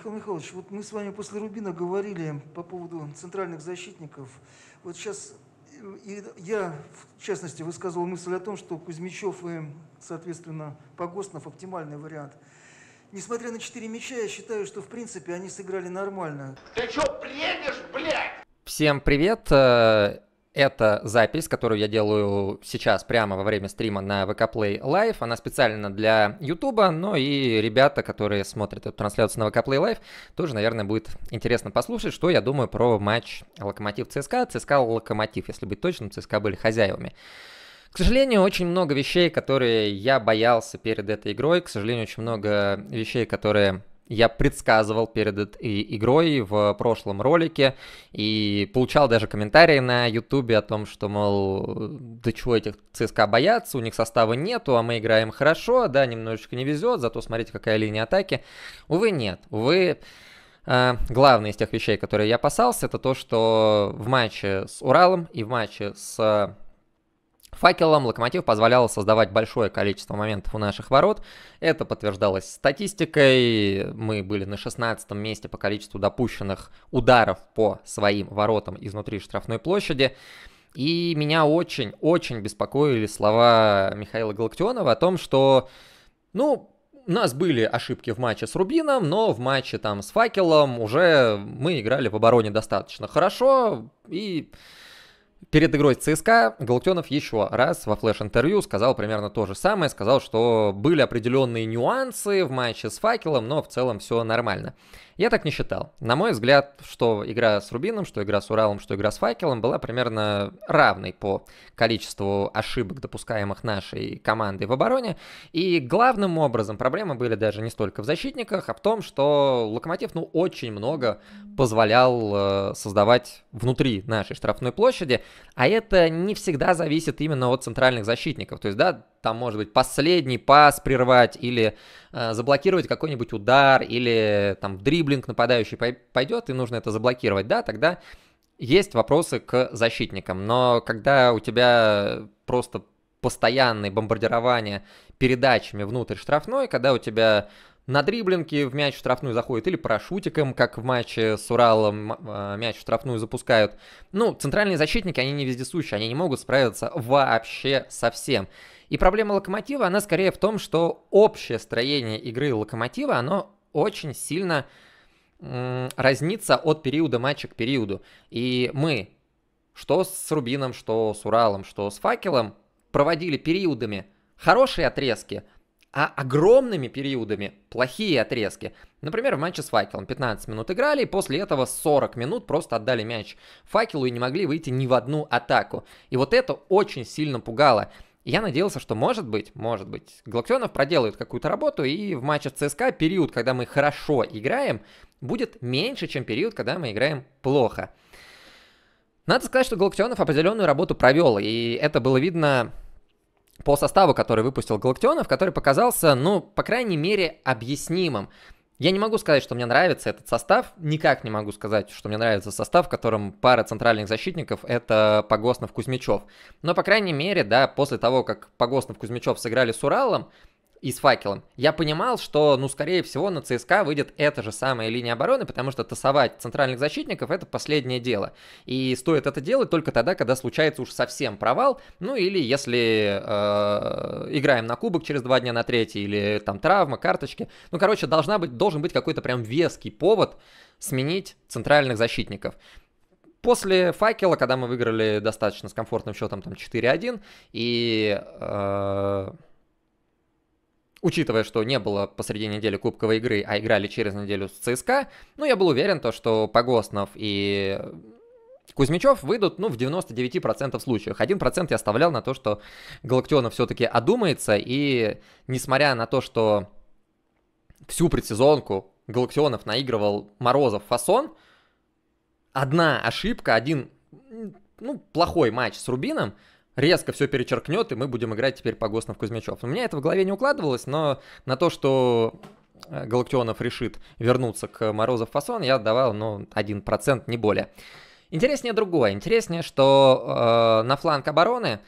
Михаил Михайлович, вот мы с вами после Рубина говорили по поводу центральных защитников. Вот сейчас и я, в частности, высказывал мысль о том, что Кузьмичев и, соответственно, Погостнов – оптимальный вариант. Несмотря на четыре мяча, я считаю, что, в принципе, они сыграли нормально. Ты что, бредишь, блядь? Всем привет! Э, это запись, которую я делаю сейчас прямо во время стрима на VK Play Live. Она специально для YouTube, но и ребята, которые смотрят эту трансляцию на VK Play Live, тоже, наверное, будет интересно послушать, что я думаю про матч Локомотив-ЦСКА. ЦСКА-Локомотив, если быть точным, ЦСКА были хозяевами. К сожалению, очень много вещей, которые я боялся перед этой игрой. К сожалению, очень много вещей, которые я предсказывал перед игрой в прошлом ролике и получал даже комментарии на ютубе о том, что, мол, да чего этих ЦСКА боятся, у них состава нету, а мы играем хорошо, да, немножечко не везет, зато смотрите, какая линия атаки. Увы, нет. Увы, э, главное из тех вещей, которые я опасался, это то, что в матче с Уралом и в матче с Факелом Локомотив позволял создавать большое количество моментов у наших ворот. Это подтверждалось статистикой. Мы были на 16 месте по количеству допущенных ударов по своим воротам изнутри штрафной площади. И меня очень-очень беспокоили слова Михаила Галактионова о том, что, ну, у нас были ошибки в матче с Рубином, но в матче там с Факелом уже мы играли в обороне достаточно хорошо и Перед игрой ЦСКА Галактионов еще раз во флеш-интервью сказал примерно то же самое, сказал, что были определенные нюансы в матче с Факелом, но в целом все нормально. Я так не считал. На мой взгляд, что игра с Рубином, что игра с Уралом, что игра с Факелом была примерно равной по количеству ошибок, допускаемых нашей командой в обороне. И главным образом проблемы были даже не столько в защитниках, а в том, что Локомотив ну очень много позволял э, создавать внутри нашей штрафной площади. А это не всегда зависит именно от центральных защитников. То есть, да, там может быть последний пас прервать или э, заблокировать какой-нибудь удар, или там дриблинг нападающий пойдет, и нужно это заблокировать, да, тогда есть вопросы к защитникам. Но когда у тебя просто постоянные бомбардирования передачами внутрь штрафной, когда у тебя на дриблинге в мяч в штрафную заходит или парашютиком, как в матче с Уралом а, мяч в штрафную запускают. Ну, центральные защитники, они не вездесущие, они не могут справиться вообще со всем. И проблема Локомотива, она скорее в том, что общее строение игры Локомотива, оно очень сильно разнится от периода матча к периоду. И мы, что с Рубином, что с Уралом, что с Факелом, проводили периодами хорошие отрезки – а огромными периодами плохие отрезки. Например, в матче с Факелом 15 минут играли, и после этого 40 минут просто отдали мяч Факелу и не могли выйти ни в одну атаку. И вот это очень сильно пугало. я надеялся, что может быть, может быть, Галактионов проделает какую-то работу, и в матче с ЦСКА период, когда мы хорошо играем, будет меньше, чем период, когда мы играем плохо. Надо сказать, что Галактионов определенную работу провел, и это было видно по составу, который выпустил Галактионов, который показался, ну, по крайней мере, объяснимым. Я не могу сказать, что мне нравится этот состав, никак не могу сказать, что мне нравится состав, в котором пара центральных защитников — это Погоснов-Кузьмичев. Но, по крайней мере, да, после того, как Погоснов-Кузьмичев сыграли с Уралом, и с факелом. Я понимал, что, ну, скорее всего, на ЦСКА выйдет эта же самая линия обороны, потому что тасовать центральных защитников — это последнее дело. И стоит это делать только тогда, когда случается уж совсем провал, ну, или если э, играем на кубок через два дня на третий, или там травма, карточки. Ну, короче, должна быть, должен быть какой-то прям веский повод сменить центральных защитников после факела, когда мы выиграли достаточно с комфортным счетом там 4-1, и э, учитывая, что не было посреди недели кубковой игры, а играли через неделю с ЦСКА, ну, я был уверен, то, что Погоснов и Кузьмичев выйдут, ну, в 99% случаев. 1% я оставлял на то, что Галактионов все-таки одумается, и несмотря на то, что всю предсезонку Галактионов наигрывал Морозов фасон, одна ошибка, один, ну, плохой матч с Рубином – резко все перечеркнет, и мы будем играть теперь по Погоснов Кузьмичев. У меня это в голове не укладывалось, но на то, что э, Галактионов решит вернуться к Морозов фасон, я давал, ну, 1%, не более. Интереснее другое. Интереснее, что э, на фланг обороны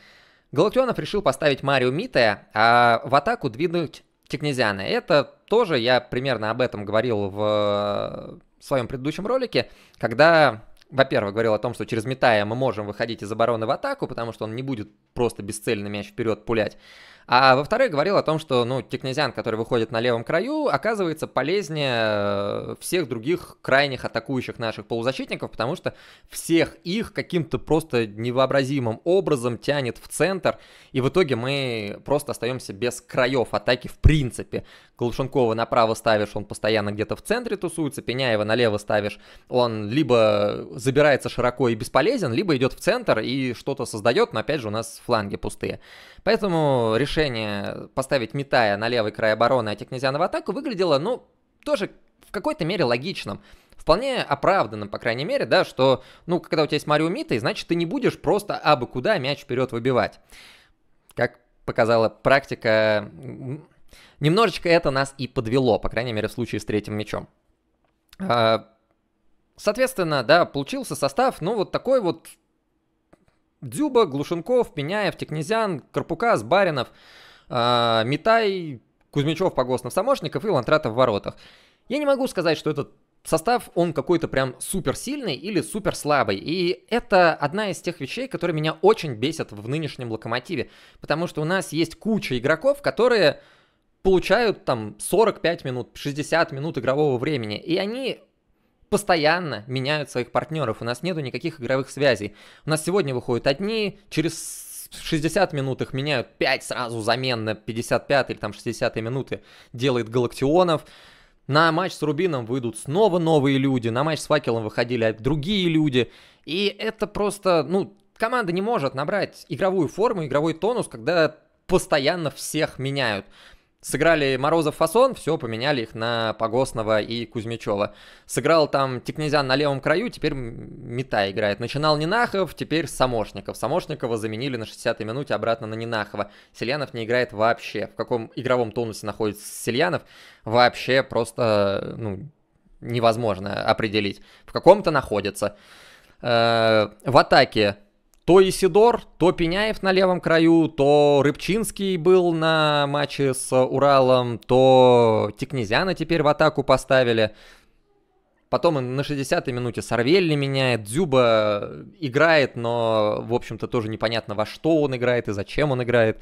Галактионов решил поставить Марио Митая, а в атаку двинуть Тикнезяна. Это тоже я примерно об этом говорил в, в э, своем предыдущем ролике, когда во-первых, говорил о том, что через Митая мы можем выходить из обороны в атаку, потому что он не будет просто бесцельно мяч вперед пулять. А во-вторых, говорил о том, что, ну, Кикнезян, который выходит на левом краю, оказывается полезнее э, всех других крайних атакующих наших полузащитников, потому что всех их каким-то просто невообразимым образом тянет в центр, и в итоге мы просто остаемся без краев атаки в принципе. Глушенкова направо ставишь, он постоянно где-то в центре тусуется, Пеняева налево ставишь, он либо забирается широко и бесполезен, либо идет в центр и что-то создает, но опять же у нас фланги пустые. Поэтому решение решение поставить Митая на левый край обороны, а Текнезиана в атаку выглядело, ну, тоже в какой-то мере логичным. Вполне оправданным, по крайней мере, да, что, ну, когда у тебя есть Марио Митай, значит, ты не будешь просто абы куда мяч вперед выбивать. Как показала практика, немножечко это нас и подвело, по крайней мере, в случае с третьим мячом. А, соответственно, да, получился состав, ну, вот такой вот Дзюба, Глушенков, Пеняев, Текнезян, Карпукас, Баринов, э, Митай, Кузьмичев, Погоснов, Самошников и Лантратов в воротах. Я не могу сказать, что этот состав, он какой-то прям супер сильный или супер слабый. И это одна из тех вещей, которые меня очень бесят в нынешнем локомотиве. Потому что у нас есть куча игроков, которые получают там 45 минут, 60 минут игрового времени. И они постоянно меняют своих партнеров. У нас нету никаких игровых связей. У нас сегодня выходят одни, через 60 минут их меняют 5 сразу замен на 55 или там 60 минуты делает Галактионов. На матч с Рубином выйдут снова новые люди, на матч с Факелом выходили другие люди. И это просто, ну, команда не может набрать игровую форму, игровой тонус, когда постоянно всех меняют. Сыграли Морозов Фасон, все, поменяли их на Погосного и Кузьмичева. Сыграл там Тикнезян на левом краю, теперь Мета играет. Начинал Нинахов, теперь Самошников. Самошникова заменили на 60-й минуте обратно на Нинахова. Сельянов не играет вообще. В каком игровом тонусе находится Сельянов, вообще просто ну, невозможно определить. В каком-то находится. Э, в атаке то Исидор, то Пеняев на левом краю, то Рыбчинский был на матче с Уралом, то Тикнезяна теперь в атаку поставили. Потом на 60-й минуте Сарвелли меняет, Дзюба э, играет, но, в общем-то, тоже непонятно, во что он играет и зачем он играет.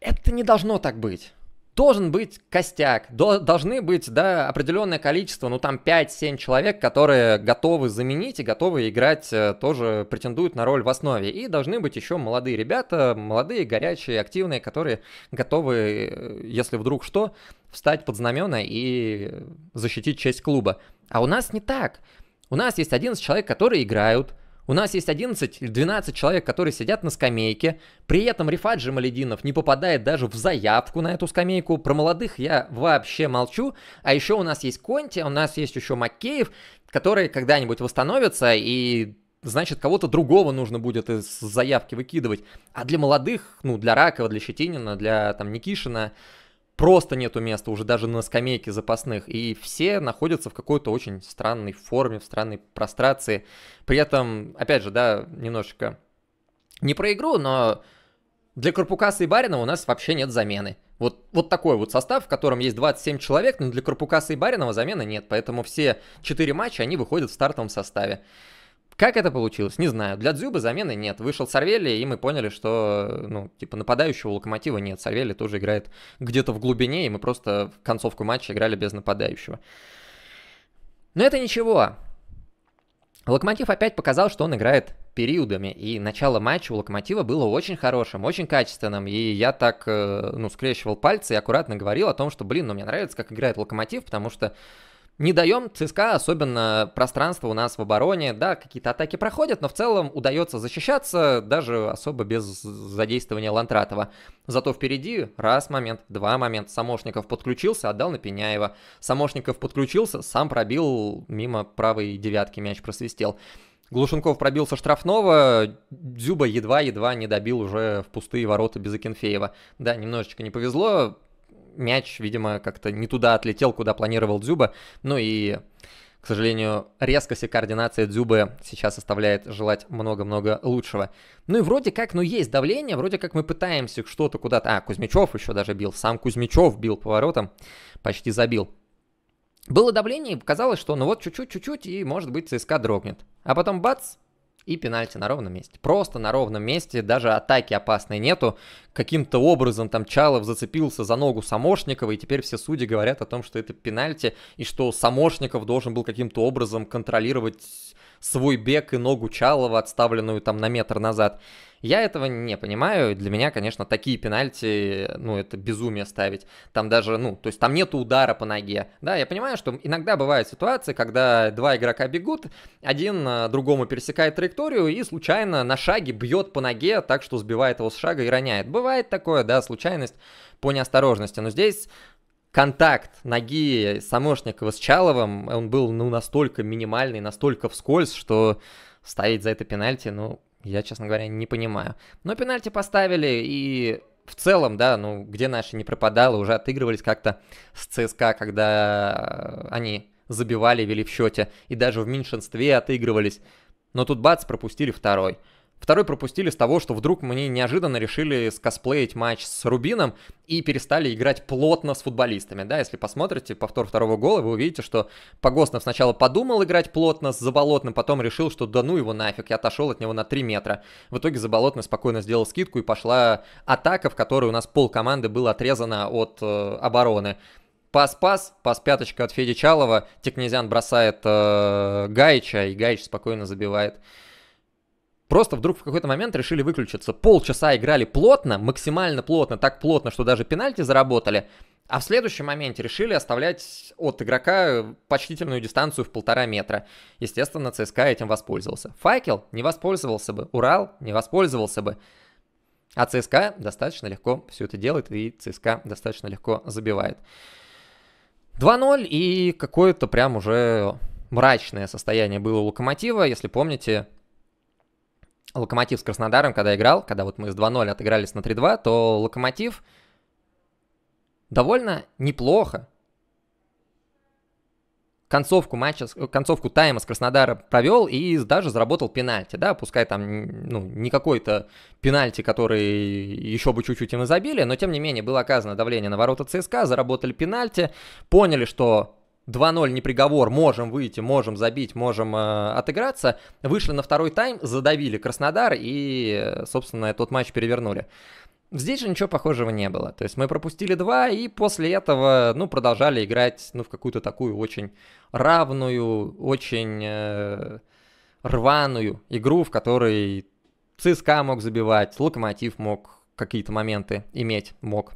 Это не должно так быть должен быть костяк, должны быть, да, определенное количество, ну там 5-7 человек, которые готовы заменить и готовы играть, э, тоже претендуют на роль в основе. И должны быть еще молодые ребята, молодые, горячие, активные, которые готовы, э, если вдруг что, встать под знамена и защитить честь клуба. А у нас не так. У нас есть 11 человек, которые играют, у нас есть 11 или 12 человек, которые сидят на скамейке. При этом Рифаджи Жамалединов не попадает даже в заявку на эту скамейку. Про молодых я вообще молчу. А еще у нас есть Конти, у нас есть еще Макеев, которые когда-нибудь восстановятся и значит, кого-то другого нужно будет из заявки выкидывать. А для молодых, ну, для Ракова, для Щетинина, для там Никишина, просто нету места уже даже на скамейке запасных, и все находятся в какой-то очень странной форме, в странной прострации. При этом, опять же, да, немножечко не про игру, но для Корпукаса и Барина у нас вообще нет замены. Вот, вот такой вот состав, в котором есть 27 человек, но для Корпукаса и Баринова замены нет, поэтому все четыре матча, они выходят в стартовом составе. Как это получилось, не знаю. Для Дзюба замены нет. Вышел Сарвели, и мы поняли, что, ну, типа, нападающего Локомотива нет. Сарвели тоже играет где-то в глубине, и мы просто в концовку матча играли без нападающего. Но это ничего. Локомотив опять показал, что он играет периодами, и начало матча у Локомотива было очень хорошим, очень качественным, и я так, э, ну, скрещивал пальцы и аккуратно говорил о том, что, блин, ну, мне нравится, как играет Локомотив, потому что не даем ЦСКА, особенно пространство у нас в обороне, да, какие-то атаки проходят, но в целом удается защищаться даже особо без задействования Лантратова. Зато впереди раз момент, два момент. Самошников подключился, отдал на Пеняева. Самошников подключился, сам пробил, мимо правой девятки мяч просвистел. Глушенков пробился штрафного, Дзюба едва-едва не добил уже в пустые ворота без Акинфеева. Да, немножечко не повезло, мяч, видимо, как-то не туда отлетел, куда планировал Дзюба. Ну и, к сожалению, резкость и координация Дзюбы сейчас оставляет желать много-много лучшего. Ну и вроде как, ну есть давление, вроде как мы пытаемся что-то куда-то... А, Кузьмичев еще даже бил, сам Кузьмичев бил поворотом, почти забил. Было давление, казалось, что ну вот чуть-чуть, чуть-чуть, и может быть ЦСКА дрогнет. А потом бац, и пенальти на ровном месте. Просто на ровном месте, даже атаки опасной нету. Каким-то образом там Чалов зацепился за ногу Самошникова, и теперь все судьи говорят о том, что это пенальти, и что Самошников должен был каким-то образом контролировать свой бег и ногу Чалова, отставленную там на метр назад. Я этого не понимаю. Для меня, конечно, такие пенальти, ну, это безумие ставить. Там даже, ну, то есть там нет удара по ноге. Да, я понимаю, что иногда бывают ситуации, когда два игрока бегут, один э, другому пересекает траекторию и случайно на шаге бьет по ноге, так что сбивает его с шага и роняет. Бывает такое, да, случайность по неосторожности. Но здесь контакт ноги Самошникова с Чаловым, он был ну, настолько минимальный, настолько вскользь, что ставить за это пенальти, ну, я, честно говоря, не понимаю. Но пенальти поставили, и в целом, да, ну, где наши не пропадало, уже отыгрывались как-то с ЦСКА, когда э, они забивали, вели в счете, и даже в меньшинстве отыгрывались. Но тут бац, пропустили второй. Второй пропустили с того, что вдруг мне неожиданно решили скосплеить матч с Рубином и перестали играть плотно с футболистами. Да, если посмотрите повтор второго гола, вы увидите, что Погоснов сначала подумал играть плотно с Заболотным, потом решил, что да ну его нафиг, я отошел от него на 3 метра. В итоге Заболотный спокойно сделал скидку и пошла атака, в которой у нас пол команды было отрезано от э, обороны. Пас-пас, пас-пяточка от Феди Чалова, Текнезян бросает э, Гаича, и Гаич спокойно забивает просто вдруг в какой-то момент решили выключиться. Полчаса играли плотно, максимально плотно, так плотно, что даже пенальти заработали. А в следующем моменте решили оставлять от игрока почтительную дистанцию в полтора метра. Естественно, ЦСКА этим воспользовался. Факел не воспользовался бы, Урал не воспользовался бы. А ЦСКА достаточно легко все это делает, и ЦСКА достаточно легко забивает. 2-0 и какое-то прям уже мрачное состояние было у Локомотива. Если помните, Локомотив с Краснодаром, когда играл, когда вот мы с 2-0 отыгрались на 3-2, то Локомотив довольно неплохо концовку матча, концовку тайма с Краснодара провел и даже заработал пенальти, да, пускай там, ну, не какой-то пенальти, который еще бы чуть-чуть им забили, но тем не менее было оказано давление на ворота ЦСКА, заработали пенальти, поняли, что 2-0 не приговор, можем выйти, можем забить, можем э, отыграться. Вышли на второй тайм, задавили Краснодар и, э, собственно, этот матч перевернули. Здесь же ничего похожего не было. То есть мы пропустили два, и после этого, ну, продолжали играть, ну, в какую-то такую очень равную, очень э, рваную игру, в которой ЦСКА мог забивать, Локомотив мог какие-то моменты иметь, мог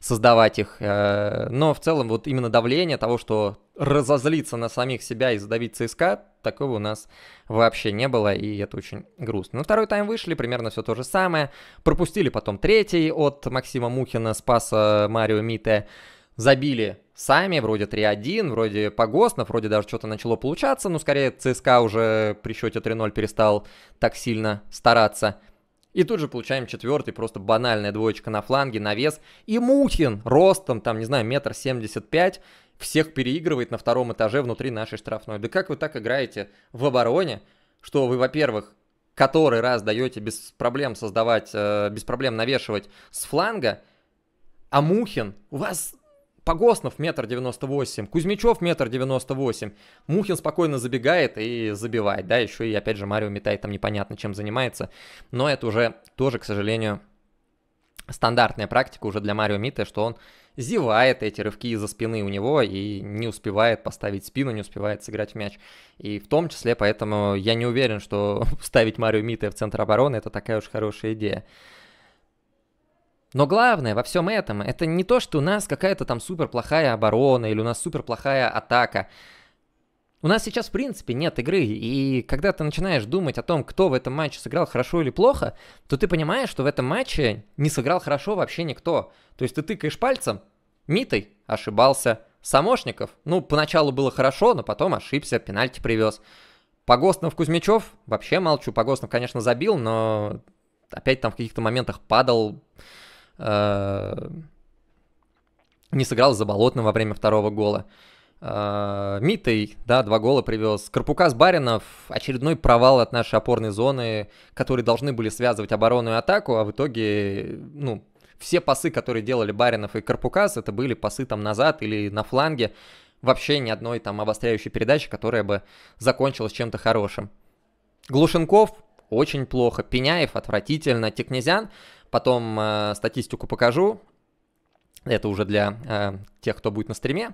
создавать их. Э, но в целом вот именно давление того, что разозлиться на самих себя и задавить ЦСКА, такого у нас вообще не было, и это очень грустно. На второй тайм вышли, примерно все то же самое. Пропустили потом третий от Максима Мухина, спаса Марио Мите. Забили сами, вроде 3-1, вроде погостнов, вроде даже что-то начало получаться, но скорее ЦСКА уже при счете 3-0 перестал так сильно стараться. И тут же получаем четвертый, просто банальная двоечка на фланге, навес. И Мухин ростом, там, не знаю, метр семьдесят пять, всех переигрывает на втором этаже внутри нашей штрафной. Да как вы так играете в обороне, что вы, во-первых, который раз даете без проблем создавать, э, без проблем навешивать с фланга, а Мухин, у вас Погоснов метр девяносто восемь, Кузьмичев метр девяносто восемь. Мухин спокойно забегает и забивает, да, еще и опять же Марио метает там непонятно чем занимается, но это уже тоже, к сожалению, стандартная практика уже для Марио Мита, что он зевает эти рывки из-за спины у него и не успевает поставить спину, не успевает сыграть в мяч. И в том числе, поэтому я не уверен, что ставить Марио Мита в центр обороны это такая уж хорошая идея. Но главное во всем этом, это не то, что у нас какая-то там супер плохая оборона или у нас супер плохая атака. У нас сейчас, в принципе, нет игры, и когда ты начинаешь думать о том, кто в этом матче сыграл хорошо или плохо, то ты понимаешь, что в этом матче не сыграл хорошо вообще никто. То есть ты тыкаешь пальцем, Митой ошибался, Самошников, ну, поначалу было хорошо, но потом ошибся, пенальти привез. Погостнов Кузьмичев, вообще молчу, Погостнов, конечно, забил, но опять там в каких-то моментах падал, Э, не сыграл за Болотным во время второго гола. Э, Митый, да, два гола привез. Карпукас Баринов, очередной провал от нашей опорной зоны, которые должны были связывать оборону и атаку, а в итоге, ну, все пасы, которые делали Баринов и Карпукас, это были пасы там назад или на фланге. Вообще ни одной там обостряющей передачи, которая бы закончилась чем-то хорошим. Глушенков очень плохо, Пеняев отвратительно, Текнезян Потом э, статистику покажу. Это уже для э, тех, кто будет на стриме.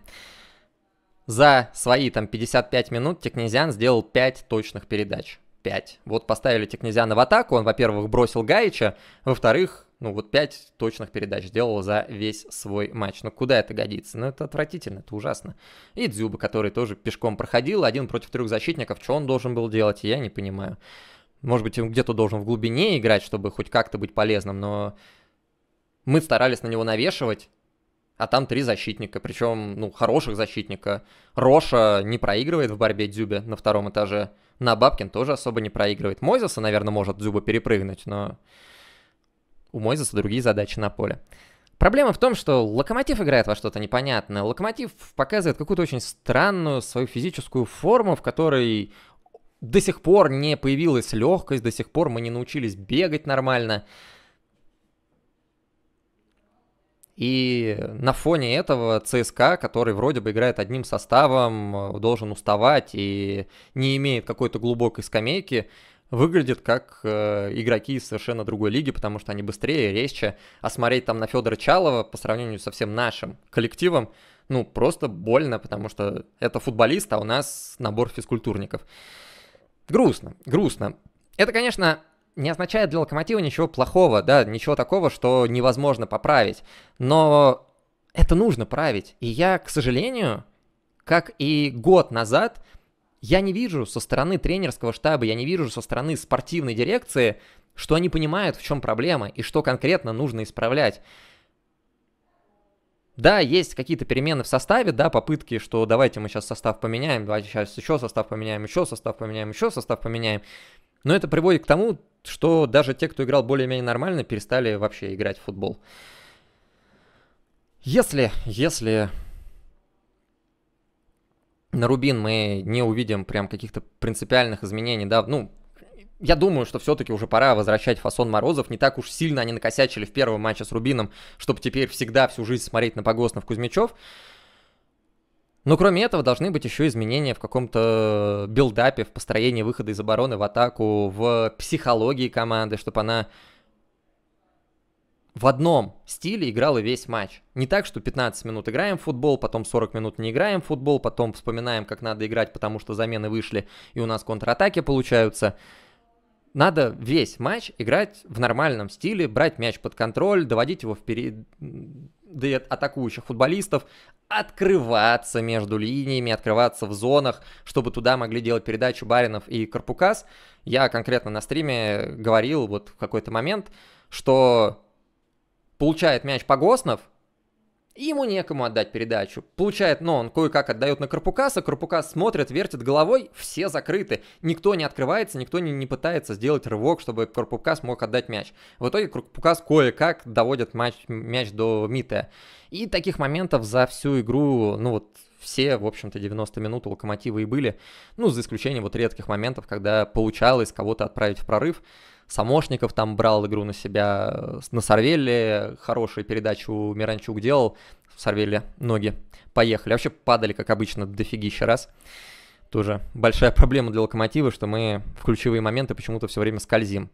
За свои там 55 минут Технезиан сделал 5 точных передач. 5. Вот поставили Технезиана в атаку, он, во-первых, бросил Гаича, во-вторых, ну вот 5 точных передач сделал за весь свой матч. Ну куда это годится? Ну это отвратительно, это ужасно. И Дзюба, который тоже пешком проходил, один против трех защитников, что он должен был делать, я не понимаю. Может быть, он где-то должен в глубине играть, чтобы хоть как-то быть полезным, но мы старались на него навешивать, а там три защитника, причем, ну, хороших защитника. Роша не проигрывает в борьбе Дзюбе на втором этаже. На Бабкин тоже особо не проигрывает. Мойзеса, наверное, может Дзюба перепрыгнуть, но у Мойзеса другие задачи на поле. Проблема в том, что Локомотив играет во что-то непонятное. Локомотив показывает какую-то очень странную свою физическую форму, в которой до сих пор не появилась легкость, до сих пор мы не научились бегать нормально. И на фоне этого ЦСКА, который вроде бы играет одним составом, э, должен уставать и не имеет какой-то глубокой скамейки, выглядит как э, игроки из совершенно другой лиги, потому что они быстрее, резче. А смотреть там на Федора Чалова по сравнению со всем нашим коллективом, ну, просто больно, потому что это футболист, а у нас набор физкультурников грустно, грустно. Это, конечно, не означает для локомотива ничего плохого, да, ничего такого, что невозможно поправить. Но это нужно править. И я, к сожалению, как и год назад, я не вижу со стороны тренерского штаба, я не вижу со стороны спортивной дирекции, что они понимают, в чем проблема и что конкретно нужно исправлять. Да, есть какие-то перемены в составе, да, попытки, что давайте мы сейчас состав поменяем, давайте сейчас еще состав поменяем, еще состав поменяем, еще состав поменяем. Но это приводит к тому, что даже те, кто играл более-менее нормально, перестали вообще играть в футбол. Если, если на Рубин мы не увидим прям каких-то принципиальных изменений, да, ну, я думаю, что все-таки уже пора возвращать фасон Морозов. Не так уж сильно они накосячили в первом матче с Рубином, чтобы теперь всегда всю жизнь смотреть на Погоснов Кузьмичев. Но кроме этого должны быть еще изменения в каком-то билдапе, в построении выхода из обороны в атаку, в психологии команды, чтобы она в одном стиле играла весь матч. Не так, что 15 минут играем в футбол, потом 40 минут не играем в футбол, потом вспоминаем, как надо играть, потому что замены вышли и у нас контратаки получаются надо весь матч играть в нормальном стиле, брать мяч под контроль, доводить его вперед атакующих футболистов, открываться между линиями, открываться в зонах, чтобы туда могли делать передачу Баринов и Карпукас. Я конкретно на стриме говорил вот в какой-то момент, что получает мяч Погоснов – и Ему некому отдать передачу. Получает, но он кое-как отдает на Карпукаса, Карпукас смотрит, вертит головой, все закрыты. Никто не открывается, никто не, не пытается сделать рывок, чтобы Карпукас мог отдать мяч. В итоге Карпукас кое-как доводит мяч, мяч до Мита. И таких моментов за всю игру, ну вот, все, в общем-то, 90 минут у Локомотива и были. Ну, за исключением вот редких моментов, когда получалось кого-то отправить в прорыв. Самошников там брал игру на себя, э, на Сарвеле хорошую передачу Миранчук делал, в Сарвеле ноги поехали. Вообще падали, как обычно, дофигища раз. Тоже большая проблема для Локомотива, что мы в ключевые моменты почему-то все время скользим.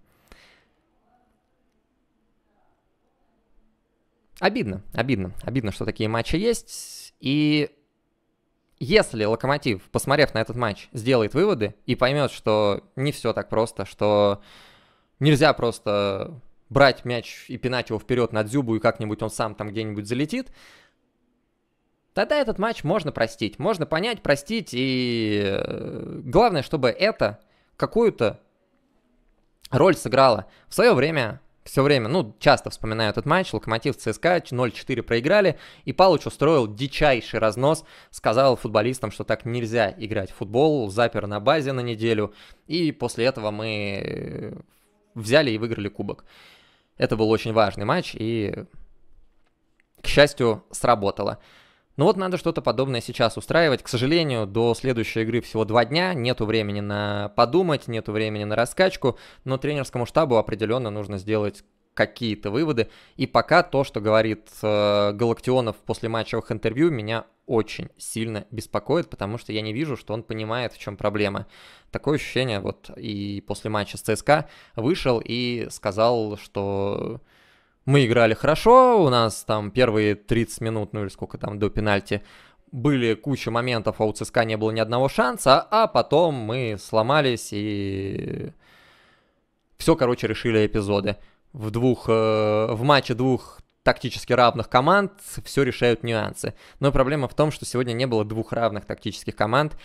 Обидно, обидно, обидно, что такие матчи есть. И если Локомотив, посмотрев на этот матч, сделает выводы и поймет, что не все так просто, что Нельзя просто брать мяч и пинать его вперед на дзюбу, и как-нибудь он сам там где-нибудь залетит. Тогда этот матч можно простить, можно понять, простить, и э, главное, чтобы это какую-то роль сыграло. В свое время, все время, ну, часто вспоминаю этот матч, Локомотив ЦСКА 0-4 проиграли, и Палыч устроил дичайший разнос, сказал футболистам, что так нельзя играть в футбол, запер на базе на неделю, и после этого мы взяли и выиграли кубок. Это был очень важный матч, и, к счастью, сработало. Но ну вот надо что-то подобное сейчас устраивать. К сожалению, до следующей игры всего два дня, нету времени на подумать, нету времени на раскачку, но тренерскому штабу определенно нужно сделать какие-то выводы. И пока то, что говорит э, Галактионов после матчевых интервью, меня очень сильно беспокоит, потому что я не вижу, что он понимает, в чем проблема. Такое ощущение вот и после матча с ЦСКА вышел и сказал, что мы играли хорошо, у нас там первые 30 минут, ну или сколько там до пенальти, были куча моментов, а у ЦСКА не было ни одного шанса, а потом мы сломались и все, короче, решили эпизоды в двух, э, в матче двух тактически равных команд все решают нюансы. Но проблема в том, что сегодня не было двух равных тактических команд.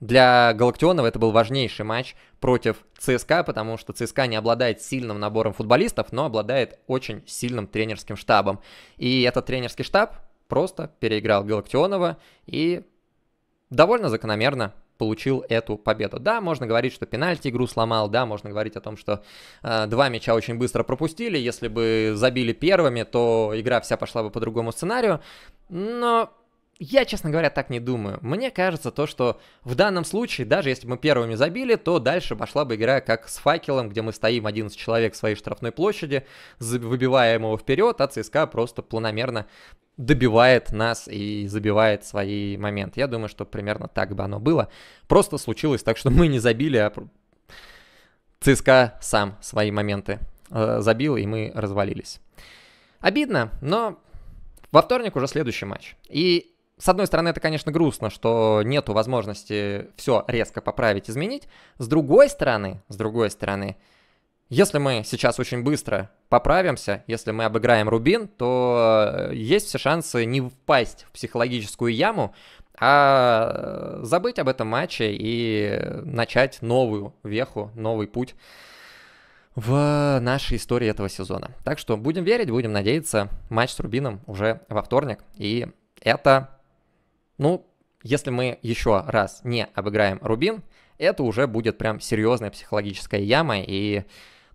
Для Галактионова это был важнейший матч против ЦСКА, потому что ЦСКА не обладает сильным набором футболистов, но обладает очень сильным тренерским штабом. И этот тренерский штаб просто переиграл Галактионова и довольно закономерно получил эту победу. Да, можно говорить, что пенальти игру сломал, да, можно говорить о том, что э, два мяча очень быстро пропустили, если бы забили первыми, то игра вся пошла бы по другому сценарию, но я, честно говоря, так не думаю. Мне кажется то, что в данном случае, даже если бы мы первыми забили, то дальше пошла бы игра как с факелом, где мы стоим 11 человек в своей штрафной площади, выбиваем его вперед, а ЦСКА просто планомерно добивает нас и забивает свои моменты. Я думаю, что примерно так бы оно было. Просто случилось так, что мы не забили, а ЦСКА сам свои моменты э, забил, и мы развалились. Обидно, но во вторник уже следующий матч. И с одной стороны, это, конечно, грустно, что нету возможности все резко поправить, изменить. С другой стороны, с другой стороны, э, если мы сейчас очень быстро поправимся, если мы обыграем Рубин, то э, есть все шансы не впасть в психологическую яму, а э, забыть об этом матче и начать новую веху, новый путь в нашей истории этого сезона. Так что будем верить, будем надеяться. Матч с Рубином уже во вторник. И это, ну, если мы еще раз не обыграем Рубин, это уже будет прям серьезная психологическая яма и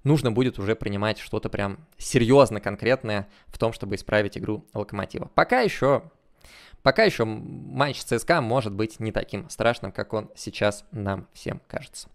нужно будет уже принимать что-то прям серьезно конкретное в том, чтобы исправить игру Локомотива. Пока еще Пока еще матч ЦСКА может быть не таким страшным, как он сейчас нам всем кажется.